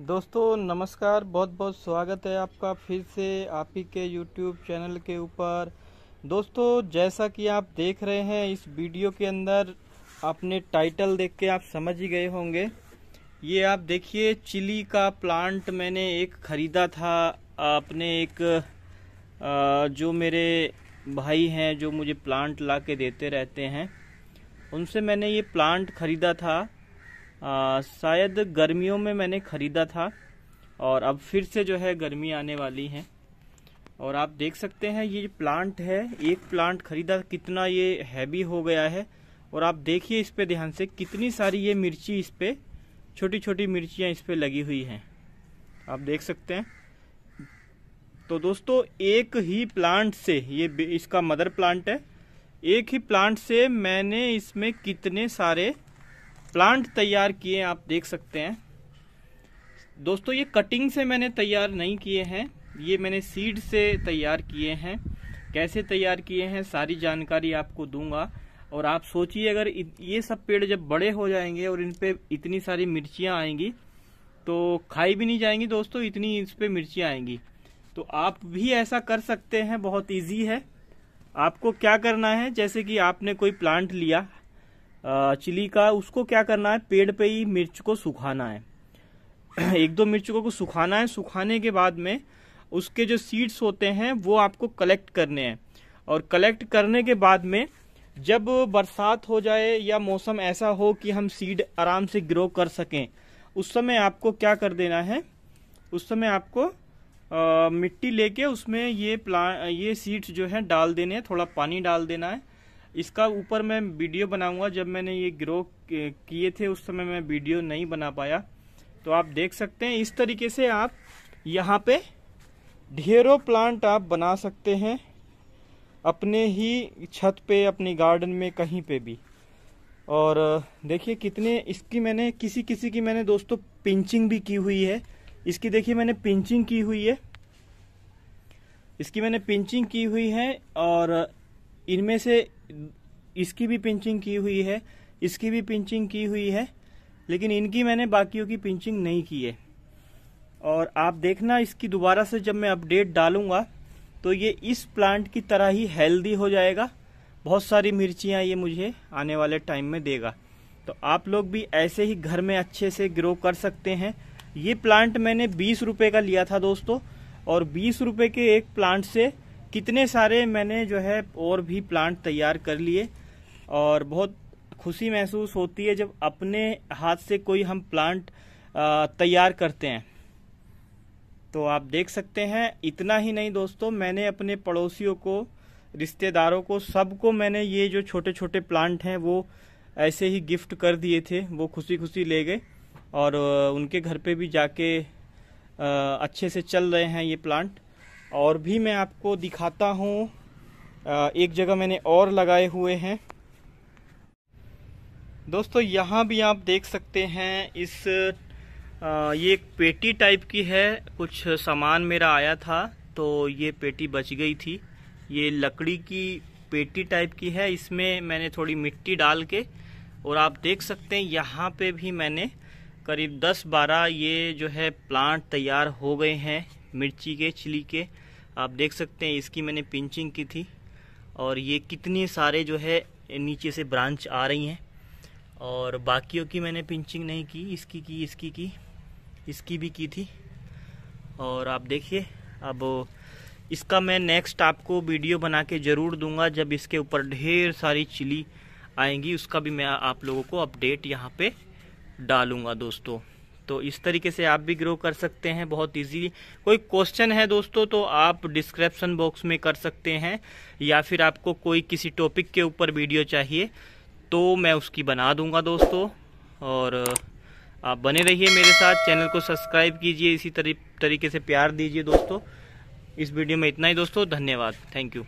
दोस्तों नमस्कार बहुत बहुत स्वागत है आपका फिर से आप ही के यूट्यूब चैनल के ऊपर दोस्तों जैसा कि आप देख रहे हैं इस वीडियो के अंदर आपने टाइटल देख के आप समझ ही गए होंगे ये आप देखिए चिली का प्लांट मैंने एक ख़रीदा था आपने एक जो मेरे भाई हैं जो मुझे प्लांट ला के देते रहते हैं उनसे मैंने ये प्लांट ख़रीदा था शायद गर्मियों में मैंने ख़रीदा था और अब फिर से जो है गर्मी आने वाली है और आप देख सकते हैं ये प्लांट है एक प्लांट ख़रीदा कितना ये हैवी हो गया है और आप देखिए इस पे ध्यान से कितनी सारी ये मिर्ची इस पर छोटी छोटी मिर्चियाँ इस पर लगी हुई हैं आप देख सकते हैं तो दोस्तों एक ही प्लांट से ये इसका मदर प्लांट है एक ही प्लांट से मैंने इसमें कितने सारे प्लांट तैयार किए आप देख सकते हैं दोस्तों ये कटिंग से मैंने तैयार नहीं किए हैं ये मैंने सीड से तैयार किए हैं कैसे तैयार किए हैं सारी जानकारी आपको दूंगा और आप सोचिए अगर ये सब पेड़ जब बड़े हो जाएंगे और इन पर इतनी सारी मिर्चियाँ आएंगी तो खाई भी नहीं जाएंगी दोस्तों इतनी इस पर मिर्चियाँ आएंगी तो आप भी ऐसा कर सकते हैं बहुत ईजी है आपको क्या करना है जैसे कि आपने कोई प्लांट लिया चिली का उसको क्या करना है पेड़ पे ही मिर्च को सुखाना है एक दो मिर्च को सुखाना है सुखाने के बाद में उसके जो सीड्स होते हैं वो आपको कलेक्ट करने हैं और कलेक्ट करने के बाद में जब बरसात हो जाए या मौसम ऐसा हो कि हम सीड आराम से ग्रो कर सकें उस समय आपको क्या कर देना है उस समय आपको आ, मिट्टी लेके उसमें ये प्लांट ये सीड्स जो है डाल देने हैं थोड़ा पानी डाल देना है इसका ऊपर मैं वीडियो बनाऊंगा जब मैंने ये ग्रो किए थे उस समय मैं वीडियो नहीं बना पाया तो आप देख सकते हैं इस तरीके से आप यहाँ पे ढेरों प्लांट आप बना सकते हैं अपने ही छत पे अपने गार्डन में कहीं पे भी और देखिए कितने इसकी मैंने किसी किसी की मैंने दोस्तों पिंचिंग भी की हुई है इसकी देखिए मैंने पिंचिंग की हुई है इसकी मैंने पिंचिंग की हुई है और इनमें से इसकी भी पिंचिंग की हुई है इसकी भी पिंचिंग की हुई है लेकिन इनकी मैंने बाकियों की पिंचिंग नहीं की है और आप देखना इसकी दोबारा से जब मैं अपडेट डालूंगा तो ये इस प्लांट की तरह ही हेल्दी हो जाएगा बहुत सारी मिर्चियाँ ये मुझे आने वाले टाइम में देगा तो आप लोग भी ऐसे ही घर में अच्छे से ग्रो कर सकते हैं ये प्लांट मैंने बीस रुपये का लिया था दोस्तों और बीस रुपये के एक प्लांट से कितने सारे मैंने जो है और भी प्लांट तैयार कर लिए और बहुत खुशी महसूस होती है जब अपने हाथ से कोई हम प्लांट तैयार करते हैं तो आप देख सकते हैं इतना ही नहीं दोस्तों मैंने अपने पड़ोसियों को रिश्तेदारों को सबको मैंने ये जो छोटे छोटे प्लांट हैं वो ऐसे ही गिफ्ट कर दिए थे वो खुशी खुशी ले गए और उनके घर पे भी जाके अच्छे से चल रहे हैं ये प्लांट और भी मैं आपको दिखाता हूँ एक जगह मैंने और लगाए हुए हैं दोस्तों यहाँ भी आप देख सकते हैं इस ये एक पेटी टाइप की है कुछ सामान मेरा आया था तो ये पेटी बच गई थी ये लकड़ी की पेटी टाइप की है इसमें मैंने थोड़ी मिट्टी डाल के और आप देख सकते हैं यहाँ पे भी मैंने करीब 10-12 ये जो है प्लांट तैयार हो गए हैं मिर्ची के चिली के आप देख सकते हैं इसकी मैंने पिंचिंग की थी और ये कितने सारे जो है नीचे से ब्रांच आ रही हैं और बाकियों की मैंने पिंचिंग नहीं की इसकी की इसकी की इसकी भी की थी और आप देखिए अब इसका मैं नेक्स्ट आपको वीडियो बना के ज़रूर दूंगा जब इसके ऊपर ढेर सारी चिली आएंगी उसका भी मैं आप लोगों को अपडेट यहाँ पे डालूंगा दोस्तों तो इस तरीके से आप भी ग्रो कर सकते हैं बहुत इजीली कोई क्वेश्चन है दोस्तों तो आप डिस्क्रिप्शन बॉक्स में कर सकते हैं या फिर आपको कोई किसी टॉपिक के ऊपर वीडियो चाहिए तो मैं उसकी बना दूंगा दोस्तों और आप बने रहिए मेरे साथ चैनल को सब्सक्राइब कीजिए इसी तरी, तरीके से प्यार दीजिए दोस्तों इस वीडियो में इतना ही दोस्तों धन्यवाद थैंक यू